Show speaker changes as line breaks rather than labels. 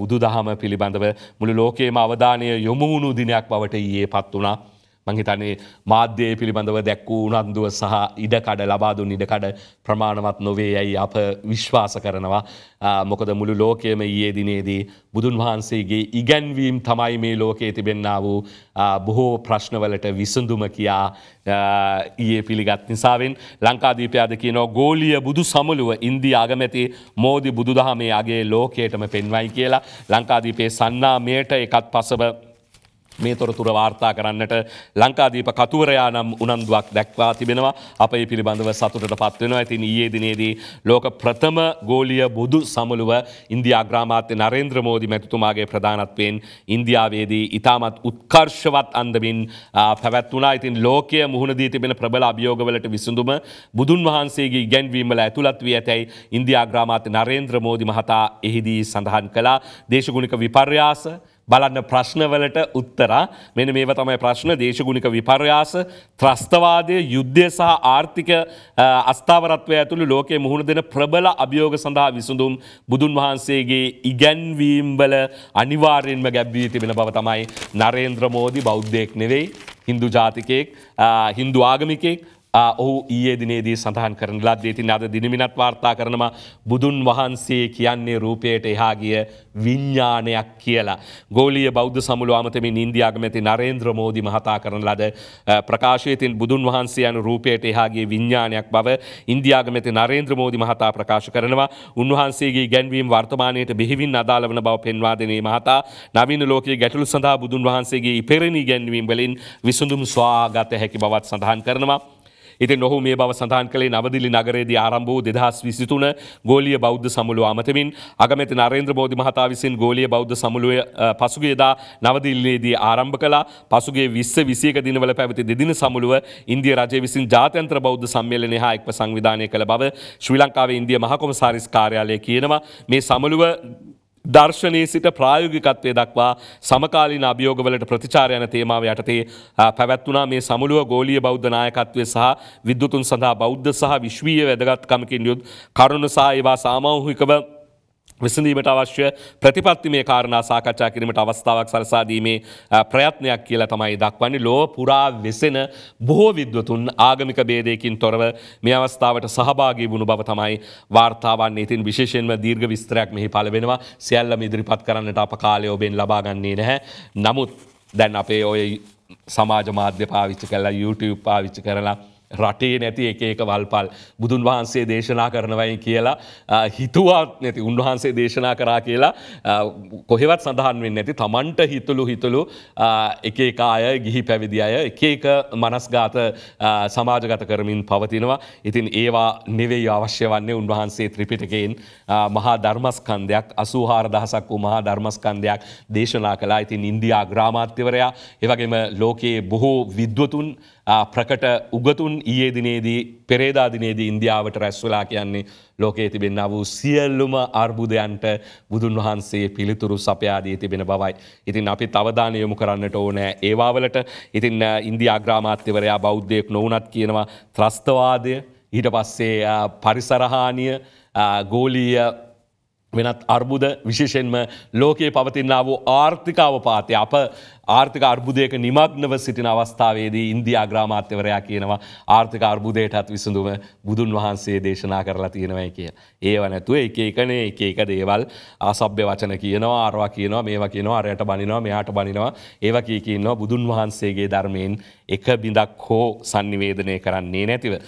බුදු දහම පිළිබඳව මුළු ලෝකයේම අවධානය යොමුුණු දිනයක් බවට ඊයේ පත් වනා මංහිතන්නේ මාධ්‍යය පිළිබඳව දැක්වූ උනන්දුව සහ ඉඩකඩ ලබාදුන් ඉඩකඩ ප්‍රමාණවත් නොවේ යැයි අප විශ්වාස කරනවා මොකද මුළු ලෝකයම ඊයේ දිනේදී බුදුන් වහන්සේගේ ඉගැන්වීම් තමයි මේ ලෝකයේ තිබෙන්න වූ බොහෝ ප්‍රශ්නවලට විසඳුම කියා ඊයේ පිළිගත් නිසාවෙන් ලංකාදීපයාද කියනෝ ගෝලිය බුදු සමුළුව ඉන්දී ආගමැති මෝදි බුදුදහමේ අගේ ලෝකයටම පෙන්වයි කියලා ලංකාදීපේ සන්නා මෙයට එකත් පසව මේ තොරතුර වාර්තා කරන්නට ලංකාදීප කතුවරයා නම් උනන්දුවක් දැක්වා තිබෙනවා අප ඒ පිළිබඳව සතුටට පත්වෙනවා ඇතින් ඒ දිනේදී ලෝක ප්‍රථම ගෝලිය බොදු සමුළුව ඉන්දයා ග්‍රාමාත්‍ය නරේන්ද්‍ර මෝදි මැතුතුමාගේ ප්‍රධානත්වයෙන් ඉන්දියාවේදී ඉතාමත් උත්කර්ෂවත් අන්දමින් පැවැත්වනා ඉතින් ලෝකය මුහුණදී තිබෙන ප්‍රබල අභියෝගවලට විසඳුම බුදුන් වහන්සේගේ ගැන්වීමල ඇතුළත් වී ඇතැයි ඉන්දයා ග්‍රාමාත්‍ය නරේන්ද්‍ර මෝදි මහතා එහිදී සඳහන් කලා දේශගුණික විපර්යාස බලන්න ප්‍රශ්නවලට උත්තරා මෙන මේව තමයි ප්‍රශ්න දේශගුණික විපර්යාස ත්‍රස්තවාදය යුද්ධය සහ ආර්ථික අස්ථාවරත්වය ඇතුළු ලෝකය මුහුණ දෙන ප්‍රබල අභියෝග සඳහා විසඳුම් බුදුන් වහන්සේගේ ඉගැන්වීම්බල අනිවාර්යෙන්ම ගැබ්වී තිබෙන බව තමයි නරේන්ද්‍ර මෝදි බෞද්ධයෙක් නෙවෙයි හින්දු ජාතිකයෙක් හින්දු ආගමිකෙක් ඔහු ඊයේ දිනේදී සඳහන් කරන ලද්දේතින් අද දිනමිනත් වාර්තා කරනවා බුදුන් වහන්සේ කියන්නේ රූපයට එහා ගිය විඤ්ඥානයක් කියලා. ගෝලිය බෞද්ධ සමුළුව අමතමින් ඉන්දයාගමැති නරේන්ද්‍ර මෝදි මහතා කරන ලද ප්‍රකාශයතින් බුදුන් වහන්සේ යන රූපයට එහාගේ විඤ්ඥානයක් බව ඉන්දයාගමැති නරේන්ද්‍ර මෝදි මහතා ප්‍රකාශ කරනවා උන්වහන්සේගේ ගැන්වීම් වර්තමානයට බිහිවින් අදාලවන බව පෙන්වාදනේ මහතා නවින ලෝකයේ ගැටලු සඳහා බුදුන් වහන්සේගේ ඉපෙරණී ගැන්වීම් වලින් විසඳුම් ස්වාගත හැකි බවත් සඳහන් කරනවා. ඉති නොහු මේ බව සඳහන් කළේ නවදිලි නගරේද ආරම්භූ දෙදහස් විසිතුන ගෝලිය බෞද්ධ සමුළුව අමතමින් අගමැති නරේන්ද්‍ර බෝධි මහතා විසින් ගෝලිය බෞද්ධ සමුළුව පසුගේදා නවදිල්ලේදී ආරම්භ කලා පසුගේ විස්ස විසියක දිනවල පැවති දෙදින සමුළුව ඉන්දිය රජය විසින් ජාතන්ත්‍ර බෞද්ධ සම්මේලනය හා එක්ව සංවිධානය කළ බව ශ්‍රී ලංකාවේ ඉන්දිය මහකොම සාරිස් කාර්යාලය කියනවා මේ සමුළුව දර්ශනයේ සිට ප්‍රායෝගිකත්වය දක්වා සමකාලීන අභියෝගවලට ප්‍රතිචාර යන තේමාව යටතේ පැවැත්වුණා මේ සමුළුව ගෝලීය බෞද්ධ නායකත්වය සහ විද්‍යුතුන් සඳහා බෞද්ධ සහ විශ්වීය වැදගත්කමකින් යුත් කරුණ සහ ඒවා සාමූහිකව විසඳීමට අවශ්‍ය ප්‍රතිපත්ති මේ කාරණා සාකච්ඡා කිරීමට අවස්ථාවක් සරසාදීමේ ප්‍රයත්නයක් කියලා තමයි දක්වන්නේ ලෝ පුරා වෙසෙන බොහෝ විද්වතුන් ආගමික බේදයකින් තොරව මේ අවස්ථාවට සහභාගී වුණු බව තමයි වාර්තාවන්නේ ඉතින් විශේෂයෙන්ම දීර්ඝ විස්තරයක් මෙහි පළ වෙනවා සියල්ලම ඉදිරිපත් කරන්නට අප කාලය ඔබෙන් ලබා ගන්නේ නැහැ නමුත් දැන් අපේ ඔය සමාජ මාධ්‍ය පාවිච්චි කරලා YouTube පාවිච්චි කරලා රටේ නැති එකක වල්පල් බුදුන් වහන්සේ දේශනා කරනවයි කියලා හිතුවත් නැති උන්වහන්සේ දේශනා කරා කියලා කොහෙවත් සඳහන් වෙන්න ඇති තමන්ට හිතුළු හිතුළු එකක අය ගිහි පැවිදි අය එකක මනස්ගාත සමාජගත කරමින් පවතිනවා ඉතින් ඒවා නෙවෙයි අවශ්‍ය වන්නේ උන්වහන්සේ ත්‍රිපිටකයෙන් මහා ධර්මස්කන්දයක් අසූහාර දහසක් වූ මහා ධර්මස්කන්දයක් දේශනා කලා ඉතින් ඉන්දයා ග්‍රාමාත්‍යවරයා ඒවගේම ලෝකයේ බොහෝ විද්වතුන් ප්‍රකට උගතුන් ඊයේ දිනේදී පෙරේදා දිනේදී ඉන්දියාවට රැස්වෙලා කියන්නේ ලෝකයේ තිබෙන වූ සියල්ලුම අර්බුදයන්ට බුදුන් වහන්සේ පිළිතුරු සපයා දී තිබෙන බවයි. ඉතින් අපි තවදානය යොමු කරන්නට ඕනෑ ඒවාවලට ඉතින් ඉන්දියා ග්‍රාමාත්‍යවරයා බෞද්ධයෙක් නොවනත් කියනවා ත්‍රස්තවාදය ඊට පස්සේ පරිසරහානිය ගෝලීය වෙනත් අර්බුද විශේෂෙන්ම ලෝකයේ පවතින්නා වූ ආර්ථිකාවපාතය අප ආර්ථික අර්බුදයක නිමක්නව සිටින අවස්ථාවේදී ඉන්දයා ග්‍රාමාත්‍යවරයා කියනවා ආර්ථික අර්බුදයටත් විසඳුම බුදුන් වහන්සේ දේශනා කරලා තියෙනවයි කිය. ඒව නැතුව එක එකනේ එක එක දේවල් ආසභ්‍ය වචන කියනවා ආරවා කියනවා මේවා කියනවා අරයට බනිනවා මෙයාට බනිනවා ඒව කිය කියන්නවා බුදුන් වහන්සේගේ ධර්මයෙන් එක බිඳක් හෝ සංනිවේදනය කරන්නේ නැතිව.